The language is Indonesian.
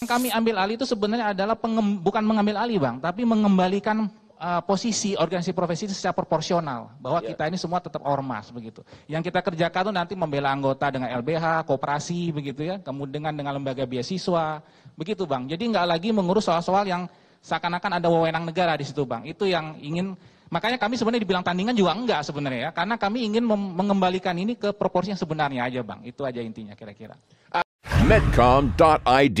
Yang kami ambil alih itu sebenarnya adalah pengem, bukan mengambil alih bang, tapi mengembalikan uh, posisi organisasi profesi secara proporsional bahwa yeah. kita ini semua tetap ormas begitu. Yang kita kerjakan itu nanti membela anggota dengan LBH, kooperasi begitu ya, kemudian dengan, lembaga beasiswa begitu bang. Jadi nggak lagi mengurus soal-soal yang seakan-akan ada wewenang negara di situ bang. Itu yang ingin makanya kami sebenarnya dibilang tandingan juga enggak sebenarnya ya, karena kami ingin mengembalikan ini ke proporsi yang sebenarnya aja bang. Itu aja intinya kira-kira. Medcom.id